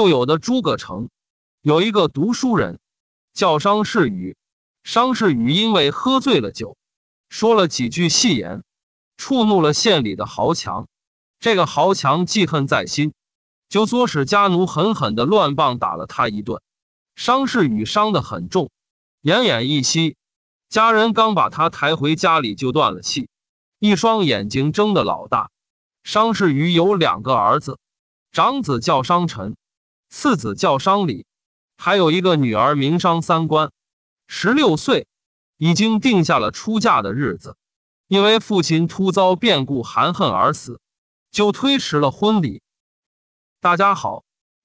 就有的诸葛城，有一个读书人，叫商世宇。商世宇因为喝醉了酒，说了几句戏言，触怒了县里的豪强。这个豪强记恨在心，就唆使家奴狠狠的乱棒打了他一顿。商世宇伤得很重，奄奄一息。家人刚把他抬回家里，就断了气，一双眼睛睁得老大。商世宇有两个儿子，长子叫商臣。次子叫商礼，还有一个女儿名商三观，十六岁已经定下了出嫁的日子，因为父亲突遭变故含恨而死，就推迟了婚礼。大家好，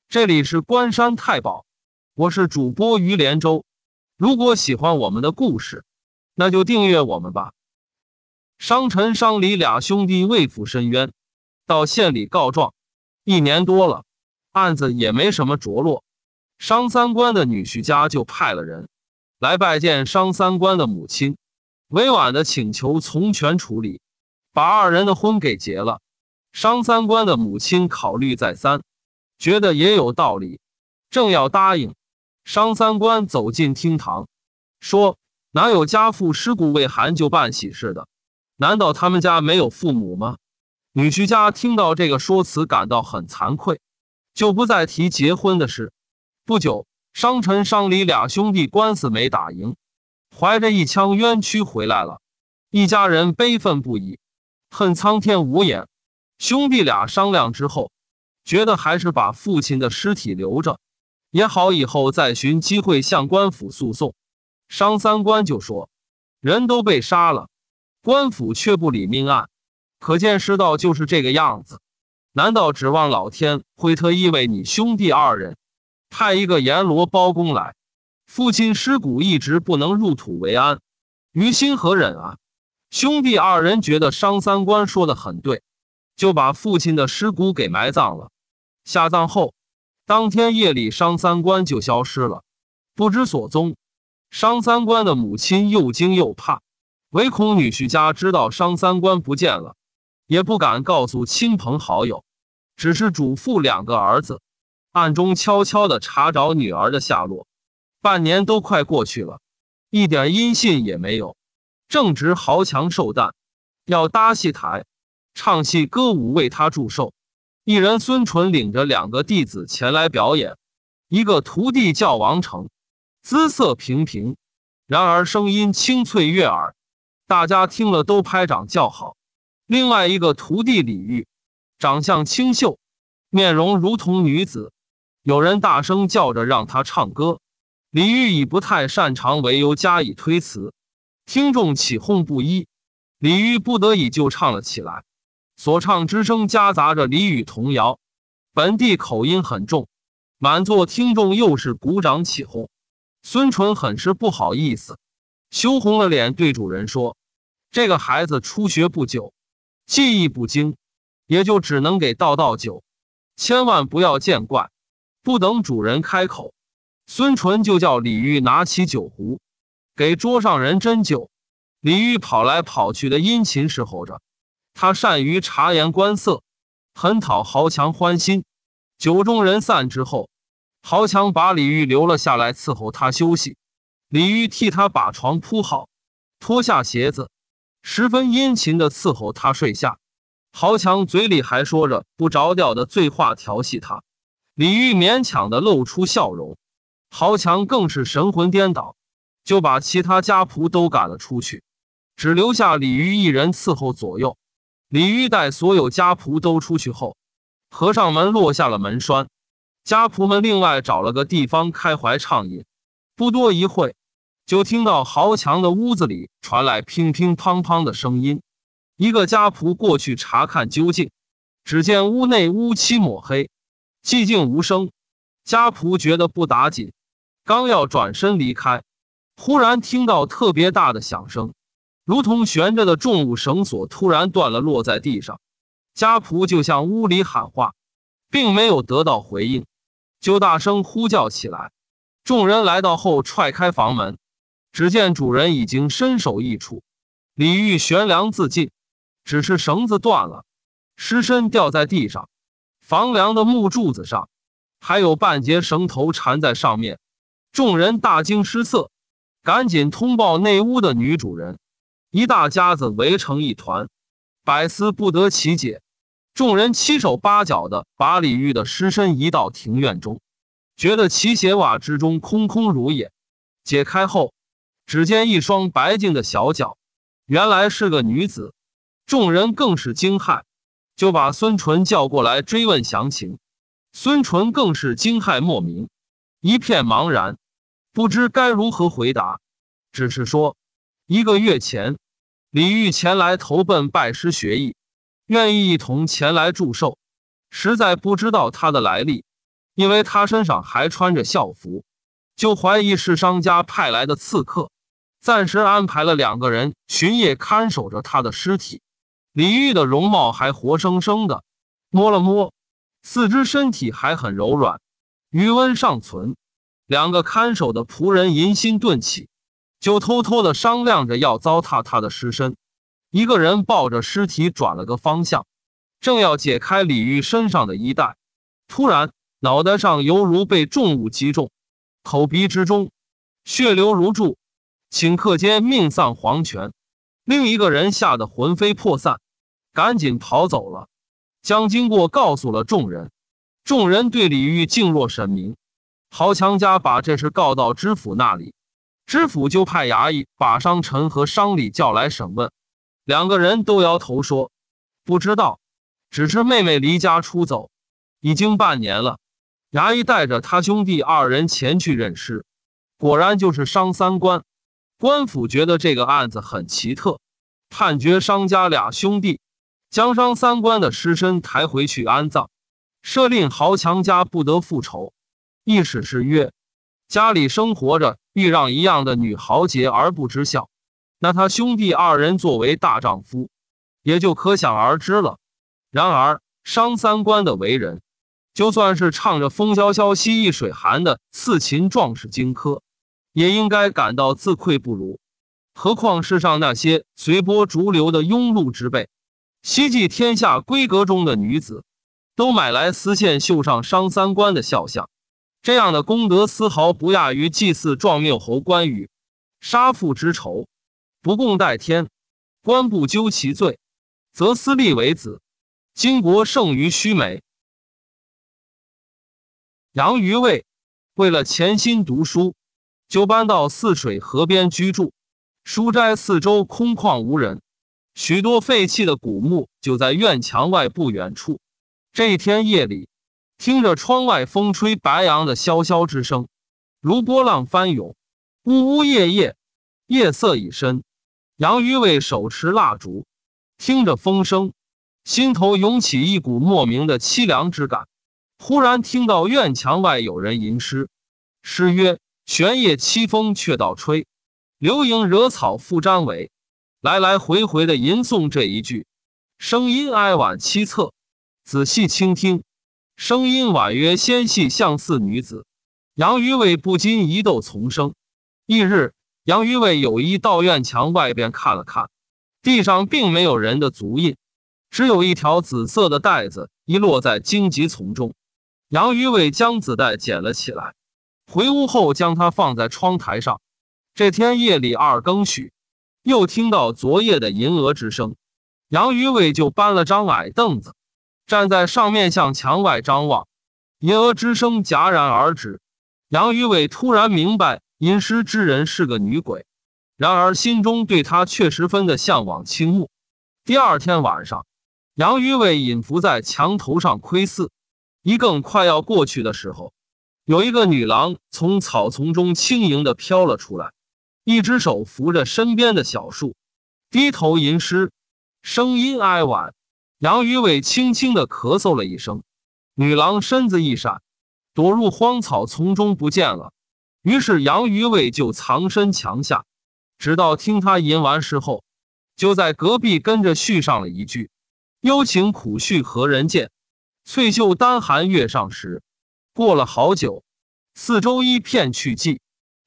这里是关山太保，我是主播于连州。如果喜欢我们的故事，那就订阅我们吧。商臣、商礼俩兄弟为父申冤，到县里告状，一年多了。案子也没什么着落，商三官的女婿家就派了人来拜见商三官的母亲，委婉的请求从权处理，把二人的婚给结了。商三官的母亲考虑再三，觉得也有道理，正要答应，商三官走进厅堂，说：“哪有家父尸骨未寒就办喜事的？难道他们家没有父母吗？”女婿家听到这个说辞，感到很惭愧。就不再提结婚的事。不久，商臣、商李俩兄弟官司没打赢，怀着一腔冤屈回来了。一家人悲愤不已，恨苍天无眼。兄弟俩商量之后，觉得还是把父亲的尸体留着，也好以后再寻机会向官府诉讼。商三官就说：“人都被杀了，官府却不理命案，可见世道就是这个样子。”难道指望老天会特意为你兄弟二人派一个阎罗包公来？父亲尸骨一直不能入土为安，于心何忍啊？兄弟二人觉得商三官说的很对，就把父亲的尸骨给埋葬了。下葬后，当天夜里，商三官就消失了，不知所踪。商三官的母亲又惊又怕，唯恐女婿家知道商三官不见了。也不敢告诉亲朋好友，只是嘱咐两个儿子，暗中悄悄地查找女儿的下落。半年都快过去了，一点音信也没有。正值豪强寿诞，要搭戏台，唱戏歌舞为他祝寿。一人孙淳领着两个弟子前来表演，一个徒弟叫王成，姿色平平，然而声音清脆悦耳，大家听了都拍掌叫好。另外一个徒弟李煜，长相清秀，面容如同女子。有人大声叫着让他唱歌，李煜以不太擅长为由加以推辞。听众起哄不一，李煜不得已就唱了起来。所唱之声夹杂着俚语童谣，本地口音很重，满座听众又是鼓掌起哄。孙淳很是不好意思，羞红了脸，对主人说：“这个孩子初学不久。”技艺不精，也就只能给倒倒酒。千万不要见怪。不等主人开口，孙淳就叫李煜拿起酒壶，给桌上人斟酒。李煜跑来跑去的殷勤侍候着。他善于察言观色，很讨豪强欢心。酒中人散之后，豪强把李煜留了下来伺候他休息。李煜替他把床铺好，脱下鞋子。十分殷勤地伺候他睡下，豪强嘴里还说着不着调的醉话调戏他，李煜勉强地露出笑容，豪强更是神魂颠倒，就把其他家仆都赶了出去，只留下李煜一人伺候左右。李煜带所有家仆都出去后，和尚门落下了门栓，家仆们另外找了个地方开怀畅饮。不多一会。就听到豪强的屋子里传来乒乒乓乓的声音，一个家仆过去查看究竟，只见屋内乌漆抹黑，寂静无声。家仆觉得不打紧，刚要转身离开，忽然听到特别大的响声，如同悬着的重物绳索突然断了，落在地上。家仆就向屋里喊话，并没有得到回应，就大声呼叫起来。众人来到后，踹开房门。只见主人已经身首异处，李玉悬梁自尽，只是绳子断了，尸身掉在地上，房梁的木柱子上还有半截绳头缠在上面，众人大惊失色，赶紧通报内屋的女主人，一大家子围成一团，百思不得其解，众人七手八脚的把李玉的尸身移到庭院中，觉得齐鞋瓦之中空空如也，解开后。只见一双白净的小脚，原来是个女子，众人更是惊骇，就把孙淳叫过来追问详情。孙淳更是惊骇莫名，一片茫然，不知该如何回答，只是说：一个月前，李煜前来投奔，拜师学艺，愿意一同前来祝寿，实在不知道他的来历，因为他身上还穿着校服，就怀疑是商家派来的刺客。暂时安排了两个人巡夜看守着他的尸体，李玉的容貌还活生生的，摸了摸，四肢身体还很柔软，余温尚存。两个看守的仆人淫心顿起，就偷偷的商量着要糟蹋他的尸身。一个人抱着尸体转了个方向，正要解开李玉身上的衣带，突然脑袋上犹如被重物击中，口鼻之中，血流如注。顷刻间命丧黄泉，另一个人吓得魂飞魄散，赶紧逃走了，将经过告诉了众人。众人对李煜敬若神明。豪强家把这事告到知府那里，知府就派衙役把商臣和商礼叫来审问。两个人都摇头说：“不知道，只是妹妹离家出走，已经半年了。”衙役带着他兄弟二人前去认尸，果然就是商三官。官府觉得这个案子很奇特，判决商家俩兄弟将商三官的尸身抬回去安葬，赦令豪强家不得复仇。意思是曰：家里生活着欲让一样的女豪杰而不知孝，那他兄弟二人作为大丈夫，也就可想而知了。然而商三官的为人，就算是唱着“风萧萧兮易水寒”的四秦壮士荆轲。也应该感到自愧不如，何况世上那些随波逐流的庸碌之辈，希冀天下闺阁中的女子，都买来丝线绣上商三官的肖像，这样的功德丝毫不亚于祭祀壮缪侯关羽，杀父之仇，不共戴天，官不究其罪，则私立为子，巾帼胜于须眉。杨于畏为了潜心读书。就搬到泗水河边居住，书斋四周空旷无人，许多废弃的古墓就在院墙外不远处。这一天夜里，听着窗外风吹白杨的萧萧之声，如波浪翻涌，呜呜咽咽。夜色已深，杨于伟手持蜡烛，听着风声，心头涌起一股莫名的凄凉之感。忽然听到院墙外有人吟诗，诗曰。玄夜凄风却倒吹，流萤惹草复沾尾，来来回回的吟诵这一句，声音哀婉凄恻。仔细倾听，声音婉约纤细，像似女子。杨于伟不禁疑窦丛生。翌日，杨于伟有意到院墙外边看了看，地上并没有人的足印，只有一条紫色的带子遗落在荆棘丛中。杨于伟将紫袋捡了起来。回屋后，将它放在窗台上。这天夜里二更许，又听到昨夜的银娥之声。杨于伟就搬了张矮凳子，站在上面向墙外张望。银娥之声戛然而止。杨于伟突然明白，吟诗之人是个女鬼。然而心中对她却十分的向往倾慕。第二天晚上，杨于伟隐伏在墙头上窥伺。一更快要过去的时候。有一个女郎从草丛中轻盈的飘了出来，一只手扶着身边的小树，低头吟诗，声音哀婉。杨于伟轻轻的咳嗽了一声，女郎身子一闪，躲入荒草丛中不见了。于是杨于伟就藏身墙下，直到听她吟完诗后，就在隔壁跟着续上了一句：“幽情苦绪何人见？翠袖单寒月上时。”过了好久，四周一片去寂，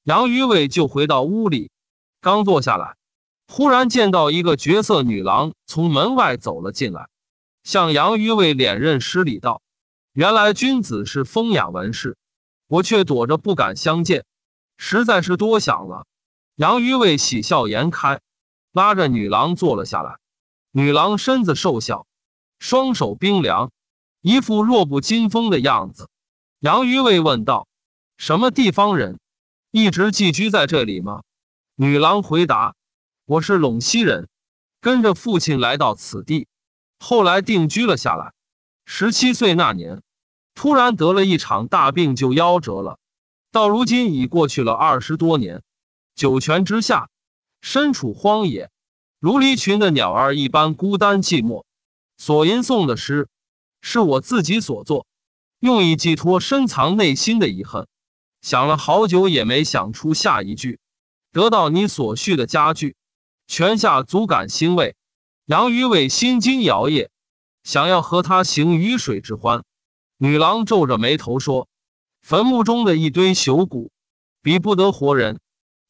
杨于伟就回到屋里，刚坐下来，忽然见到一个绝色女郎从门外走了进来，向杨于伟脸认施礼道：“原来君子是风雅文士，我却躲着不敢相见，实在是多想了。”杨于伟喜笑颜开，拉着女郎坐了下来。女郎身子瘦小，双手冰凉，一副弱不禁风的样子。杨于卫问道：“什么地方人？一直寄居在这里吗？”女郎回答：“我是陇西人，跟着父亲来到此地，后来定居了下来。十七岁那年，突然得了一场大病，就夭折了。到如今已过去了二十多年，九泉之下，身处荒野，如离群的鸟儿一般孤单寂寞。所吟诵的诗，是我自己所作。”用以寄托深藏内心的遗恨，想了好久也没想出下一句。得到你所需的家具，泉下足感欣慰。杨于伟心惊摇曳，想要和他行雨水之欢。女郎皱着眉头说：“坟墓中的一堆朽骨，比不得活人。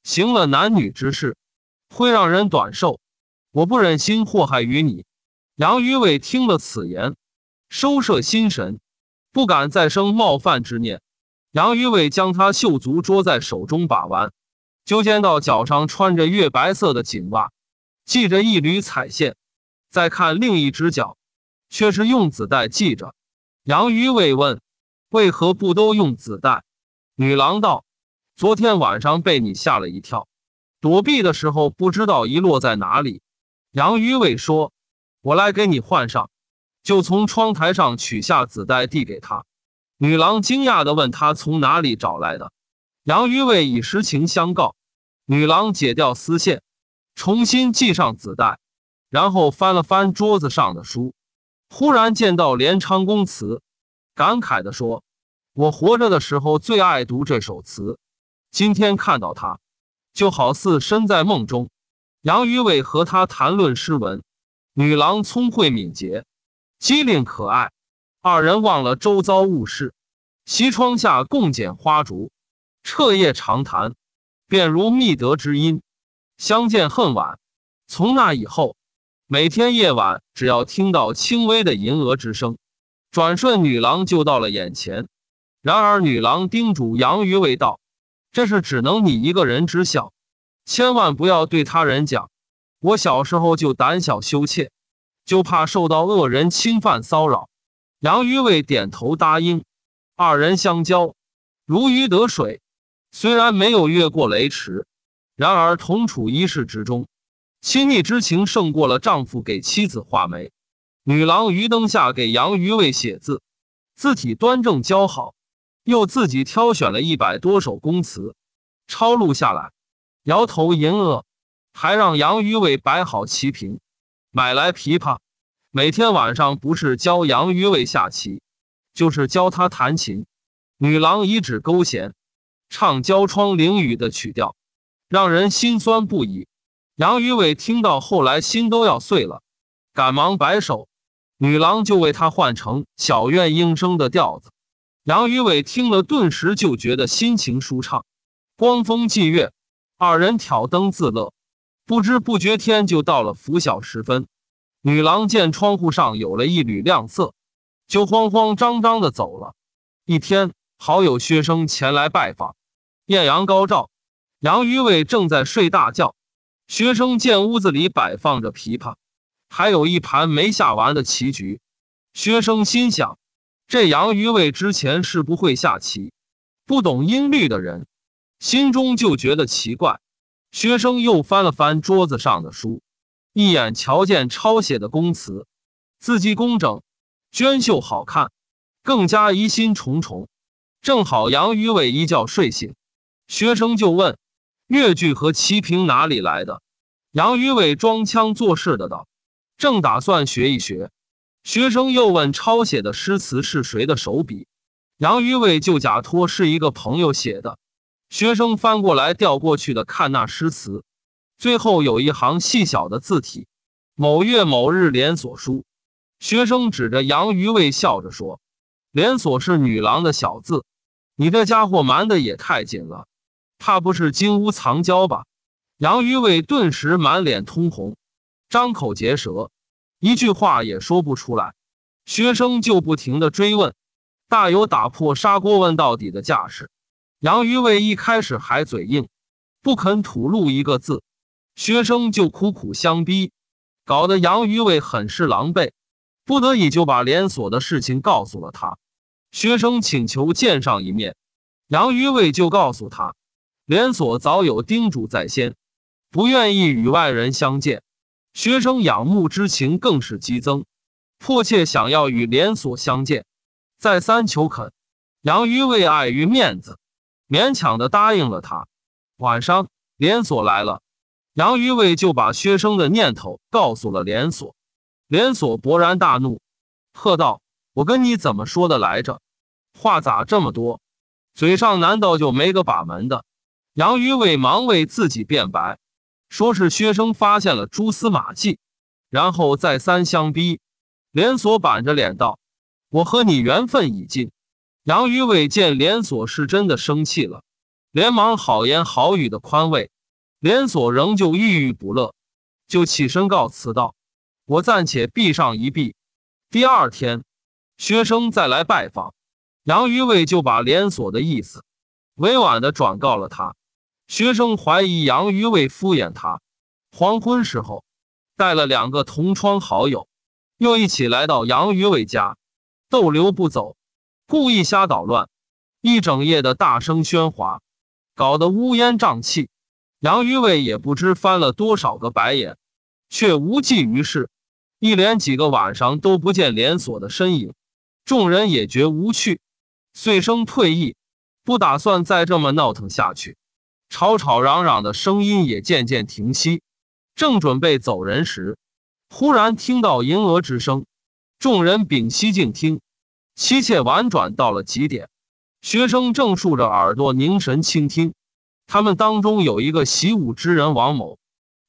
行了男女之事，会让人短寿。我不忍心祸害于你。”杨于伟听了此言，收摄心神。不敢再生冒犯之念，杨于伟将他袖足捉在手中把玩，就见到脚上穿着月白色的锦袜，系着一缕彩线。再看另一只脚，却是用子带系着。杨于伟问：“为何不都用子带？”女郎道：“昨天晚上被你吓了一跳，躲避的时候不知道遗落在哪里。”杨于伟说：“我来给你换上。”就从窗台上取下纸袋递给他，女郎惊讶的问他从哪里找来的，杨于伟以实情相告。女郎解掉丝线，重新系上纸袋，然后翻了翻桌子上的书，忽然见到《连昌公词》，感慨的说：“我活着的时候最爱读这首词，今天看到它，就好似身在梦中。”杨于伟和他谈论诗文，女郎聪慧敏捷。机灵可爱，二人忘了周遭物事，西窗下共剪花烛，彻夜长谈，便如觅得知音，相见恨晚。从那以后，每天夜晚只要听到轻微的银娥之声，转瞬女郎就到了眼前。然而女郎叮嘱杨于未到，这是只能你一个人知晓，千万不要对他人讲。”我小时候就胆小羞怯。就怕受到恶人侵犯骚扰，杨于伟点头答应，二人相交，如鱼得水。虽然没有越过雷池，然而同处一室之中，亲密之情胜过了丈夫给妻子画眉。女郎于灯下给杨于伟写字，字体端正姣好，又自己挑选了一百多首宫词，抄录下来，摇头吟哦，还让杨于伟摆好棋枰。买来琵琶，每天晚上不是教杨于伟下棋，就是教他弹琴。女郎一指勾弦，唱“交窗淋雨”的曲调，让人心酸不已。杨于伟听到后来心都要碎了，赶忙摆手，女郎就为他换成“小院莺声”的调子。杨于伟听了，顿时就觉得心情舒畅。光风霁月，二人挑灯自乐。不知不觉天就到了拂晓时分，女郎见窗户上有了一缕亮色，就慌慌张张的走了。一天，好友薛生前来拜访，艳阳高照，杨于伟正在睡大觉。薛生见屋子里摆放着琵琶，还有一盘没下完的棋局，薛生心想：这杨于伟之前是不会下棋、不懂音律的人，心中就觉得奇怪。学生又翻了翻桌子上的书，一眼瞧见抄写的公词，字迹工整，娟秀好看，更加疑心重重。正好杨于伟一觉睡醒，学生就问：“越剧和齐平哪里来的？”杨于伟装腔作势的道：“正打算学一学。”学生又问：“抄写的诗词是谁的手笔？”杨于伟就假托是一个朋友写的。学生翻过来调过去的看那诗词，最后有一行细小的字体：“某月某日连锁书。”学生指着杨于畏笑着说：“连锁是女郎的小字，你这家伙瞒得也太紧了，怕不是金屋藏娇吧？”杨于畏顿时满脸通红，张口结舌，一句话也说不出来。学生就不停的追问，大有打破砂锅问到底的架势。杨于畏一开始还嘴硬，不肯吐露一个字，学生就苦苦相逼，搞得杨于畏很是狼狈，不得已就把连锁的事情告诉了他。学生请求见上一面，杨于畏就告诉他，连锁早有叮嘱在先，不愿意与外人相见。学生仰慕之情更是激增，迫切想要与连锁相见，再三求肯，杨于畏碍于面子。勉强的答应了他。晚上，连锁来了，杨于伟就把薛生的念头告诉了连锁。连锁勃然大怒，喝道：“我跟你怎么说的来着？话咋这么多？嘴上难道就没个把门的？”杨于伟忙为自己辩白，说是薛生发现了蛛丝马迹，然后再三相逼。连锁板着脸道：“我和你缘分已尽。”杨于伟见连锁是真的生气了，连忙好言好语的宽慰，连锁仍旧郁郁不乐，就起身告辞道：“我暂且闭上一闭。”第二天，学生再来拜访，杨于伟就把连锁的意思委婉的转告了他。学生怀疑杨于伟敷衍他，黄昏时候带了两个同窗好友，又一起来到杨于伟家，逗留不走。故意瞎捣乱，一整夜的大声喧哗，搞得乌烟瘴气。杨于伟也不知翻了多少个白眼，却无济于事。一连几个晚上都不见连锁的身影，众人也觉无趣，遂生退意，不打算再这么闹腾下去。吵吵嚷嚷的声音也渐渐停息。正准备走人时，忽然听到银娥之声，众人屏息静听。妻妾婉转到了极点，学生正竖着耳朵凝神倾听。他们当中有一个习武之人王某，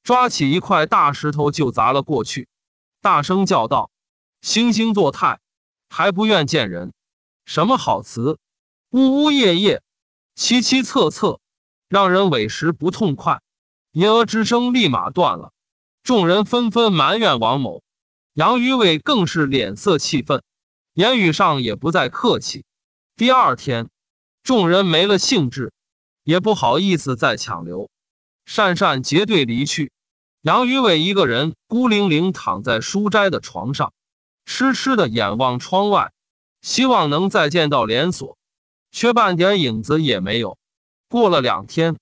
抓起一块大石头就砸了过去，大声叫道：“惺惺作态，还不愿见人，什么好词，呜呜咽咽，凄凄恻恻，让人委实不痛快。”吟鹅之声立马断了，众人纷纷埋怨王某，杨于伟更是脸色气愤。言语上也不再客气。第二天，众人没了兴致，也不好意思再强留，讪讪结队离去。杨于伟一个人孤零零躺在书斋的床上，痴痴的眼望窗外，希望能再见到连锁，却半点影子也没有。过了两天，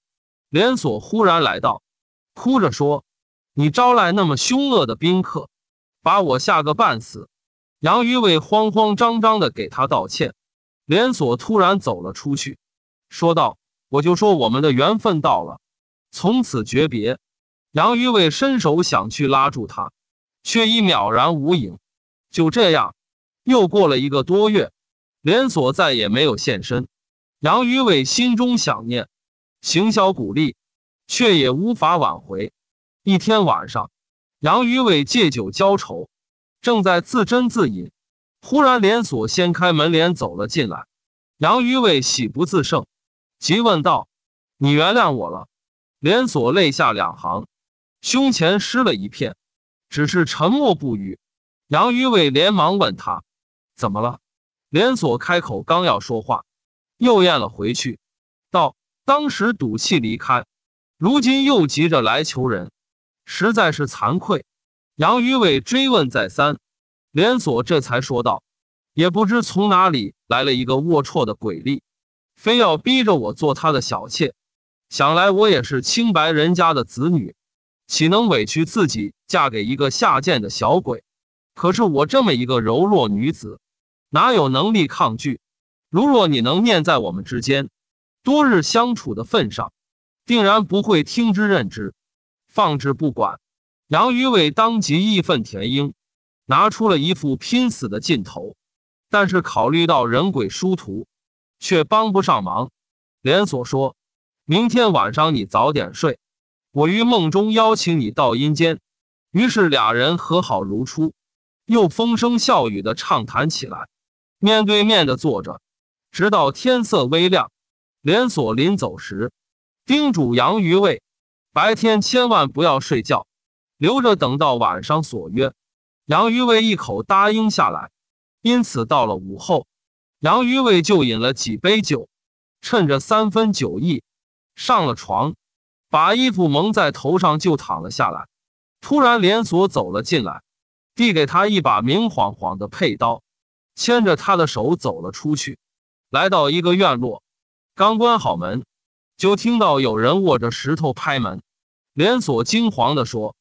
连锁忽然来到，哭着说：“你招来那么凶恶的宾客，把我吓个半死。”杨于伟慌慌张张的给他道歉，连锁突然走了出去，说道：“我就说我们的缘分到了，从此诀别。”杨于伟伸手想去拉住他，却已渺然无影。就这样，又过了一个多月，连锁再也没有现身。杨于伟心中想念，行销鼓励，却也无法挽回。一天晚上，杨于伟借酒浇愁。正在自斟自饮，忽然连锁掀开门帘走了进来。杨于伟喜不自胜，急问道：“你原谅我了？”连锁泪下两行，胸前湿了一片，只是沉默不语。杨于伟连忙问他：“怎么了？”连锁开口刚要说话，又咽了回去，道：“当时赌气离开，如今又急着来求人，实在是惭愧。”杨于伟追问再三，连锁这才说道：“也不知从哪里来了一个龌龊的鬼力，非要逼着我做他的小妾。想来我也是清白人家的子女，岂能委屈自己嫁给一个下贱的小鬼？可是我这么一个柔弱女子，哪有能力抗拒？如若你能念在我们之间多日相处的份上，定然不会听之任之，放之不管。”杨于伟当即义愤填膺，拿出了一副拼死的劲头，但是考虑到人鬼殊途，却帮不上忙。连锁说：“明天晚上你早点睡，我于梦中邀请你到阴间。”于是俩人和好如初，又风声笑语的畅谈起来，面对面的坐着，直到天色微亮。连锁临走时，叮嘱杨于伟：“白天千万不要睡觉。”留着等到晚上所约，杨于卫一口答应下来。因此到了午后，杨于卫就饮了几杯酒，趁着三分酒意，上了床，把衣服蒙在头上就躺了下来。突然，连锁走了进来，递给他一把明晃晃的佩刀，牵着他的手走了出去，来到一个院落，刚关好门，就听到有人握着石头拍门。连锁惊惶地说。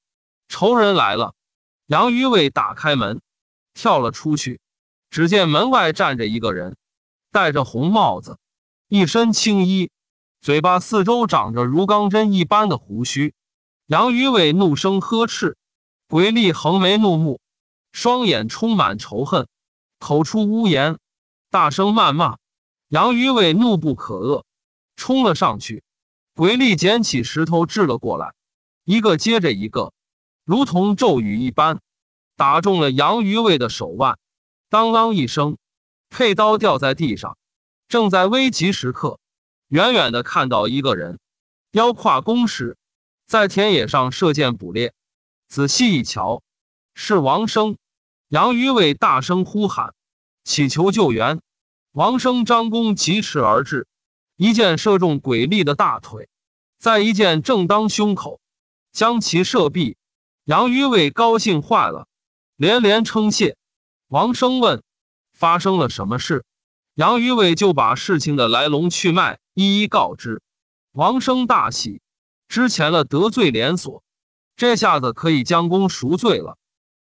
仇人来了，杨于伟打开门，跳了出去。只见门外站着一个人，戴着红帽子，一身青衣，嘴巴四周长着如钢针一般的胡须。杨于伟怒声呵斥：“鬼力，横眉怒目，双眼充满仇恨，口出污言，大声谩骂。”杨于伟怒不可遏，冲了上去。鬼力捡起石头掷了过来，一个接着一个。如同咒语一般，打中了杨于卫的手腕，当啷一声，佩刀掉在地上。正在危急时刻，远远的看到一个人，腰挎弓矢，在田野上射箭捕猎。仔细一瞧，是王生。杨于卫大声呼喊，祈求救援。王生张弓疾驰而至，一箭射中鬼吏的大腿，再一箭正当胸口，将其射毙。杨于伟高兴坏了，连连称谢。王生问：“发生了什么事？”杨于伟就把事情的来龙去脉一一告知。王生大喜，之前了得罪连锁，这下子可以将功赎罪了，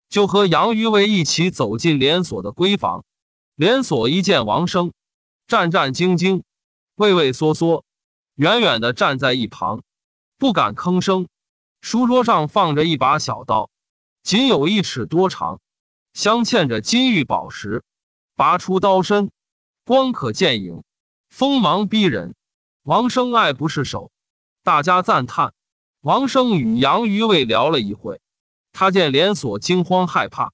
就和杨于伟一起走进连锁的闺房。连锁一见王生，战战兢兢，畏畏缩缩，远远的站在一旁，不敢吭声。书桌上放着一把小刀，仅有一尺多长，镶嵌着金玉宝石。拔出刀身，光可鉴影，锋芒逼人。王生爱不释手，大家赞叹。王生与杨于卫聊了一会，他见连锁惊慌害怕，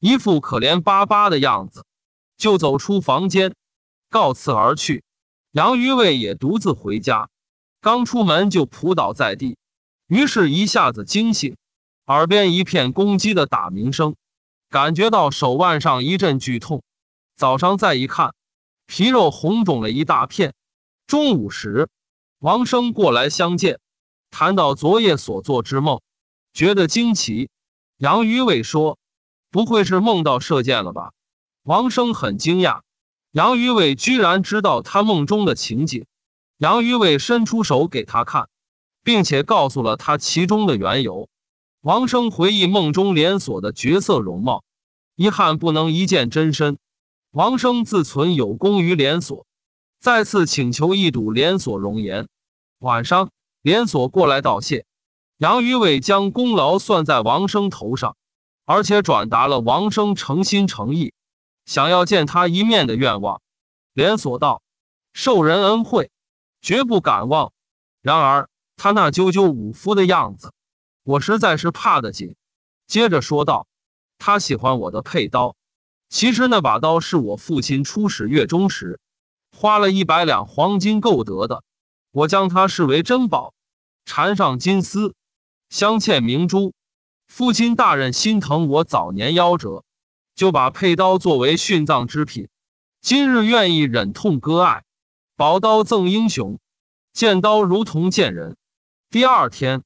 一副可怜巴巴的样子，就走出房间，告辞而去。杨于卫也独自回家，刚出门就扑倒在地。于是一下子惊醒，耳边一片公鸡的打鸣声，感觉到手腕上一阵剧痛。早上再一看，皮肉红肿了一大片。中午时，王生过来相见，谈到昨夜所做之梦，觉得惊奇。杨于伟说：“不会是梦到射箭了吧？”王生很惊讶，杨于伟居然知道他梦中的情景。杨于伟伸出手给他看。并且告诉了他其中的缘由。王生回忆梦中连锁的角色容貌，遗憾不能一见真身。王生自存有功于连锁，再次请求一睹连锁容颜。晚上，连锁过来道谢。杨于伟将功劳算在王生头上，而且转达了王生诚心诚意想要见他一面的愿望。连锁道：“受人恩惠，绝不敢忘。”然而。他那赳赳武夫的样子，我实在是怕得紧。接着说道：“他喜欢我的佩刀，其实那把刀是我父亲出使越中时，花了一百两黄金购得的。我将它视为珍宝，缠上金丝，镶嵌明珠。父亲大人心疼我早年夭折，就把佩刀作为殉葬之品。今日愿意忍痛割爱，宝刀赠英雄，见刀如同见人。”第二天，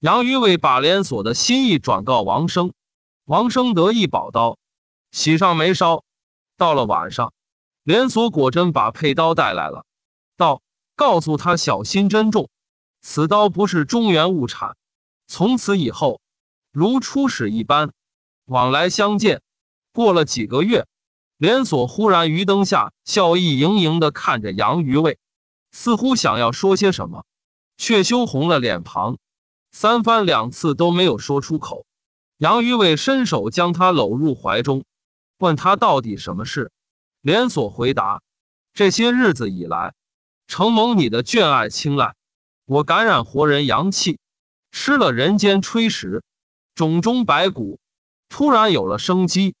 杨于伟把连锁的心意转告王生，王生得意宝刀，喜上眉梢。到了晚上，连锁果真把佩刀带来了，道：“告诉他小心珍重，此刀不是中原物产。从此以后，如初始一般，往来相见。”过了几个月，连锁忽然于灯下笑意盈盈地看着杨于伟，似乎想要说些什么。却羞红了脸庞，三番两次都没有说出口。杨于伟伸手将他搂入怀中，问他到底什么事。连锁回答：这些日子以来，承蒙你的眷爱青睐，我感染活人阳气，吃了人间炊食，种中白骨突然有了生机，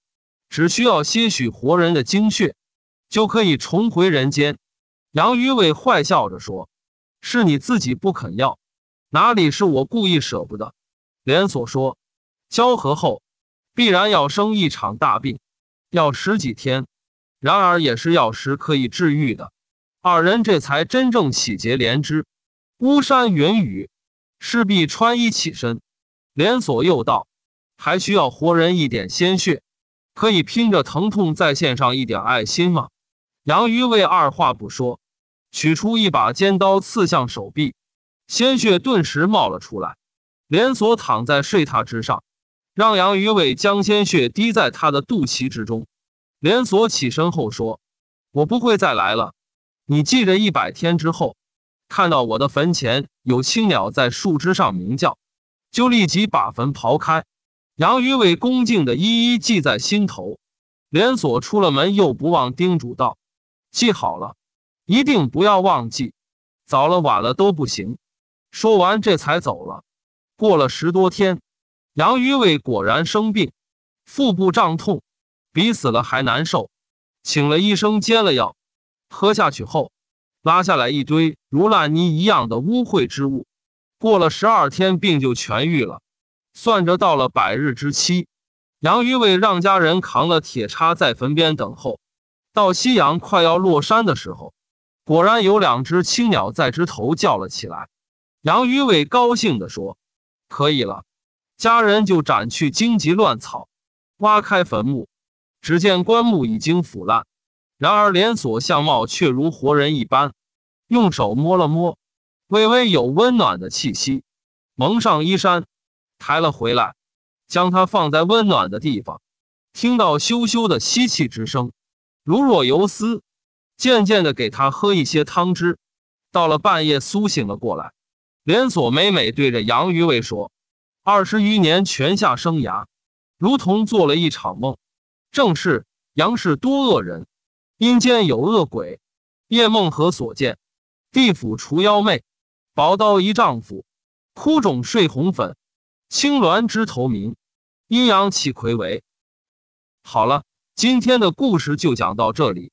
只需要些许活人的精血，就可以重回人间。杨于伟坏笑着说。是你自己不肯要，哪里是我故意舍不得？连锁说，交合后必然要生一场大病，要十几天，然而也是药石可以治愈的。二人这才真正喜结连枝。巫山云雨，势必穿衣起身。连锁又道，还需要活人一点鲜血，可以拼着疼痛再献上一点爱心吗？杨于畏二话不说。取出一把尖刀，刺向手臂，鲜血顿时冒了出来。连锁躺在睡榻之上，让杨于伟将鲜血滴在他的肚脐之中。连锁起身后说：“我不会再来了，你记着，一百天之后，看到我的坟前有青鸟在树枝上鸣叫，就立即把坟刨开。”杨于伟恭敬的一一记在心头。连锁出了门，又不忘叮嘱道：“记好了。”一定不要忘记，早了晚了都不行。说完，这才走了。过了十多天，杨于伟果然生病，腹部胀痛，比死了还难受。请了医生，煎了药，喝下去后，拉下来一堆如烂泥一样的污秽之物。过了十二天，病就痊愈了。算着到了百日之期，杨于伟让家人扛了铁叉在坟边等候，到夕阳快要落山的时候。果然有两只青鸟在枝头叫了起来。杨于伟高兴地说：“可以了。”家人就斩去荆棘乱草，挖开坟墓。只见棺木已经腐烂，然而连锁相貌却如活人一般。用手摸了摸，微微有温暖的气息。蒙上衣衫，抬了回来，将它放在温暖的地方。听到羞羞的吸气之声，如若游丝。渐渐的给他喝一些汤汁，到了半夜苏醒了过来。连锁美美对着杨于伟说：“二十余年泉下生涯，如同做了一场梦。”正是“杨氏多恶人，阴间有恶鬼。”叶梦何所见：“地府除妖魅，宝刀一丈夫，枯冢睡红粉，青鸾枝头鸣。”阴阳起魁为。”好了，今天的故事就讲到这里。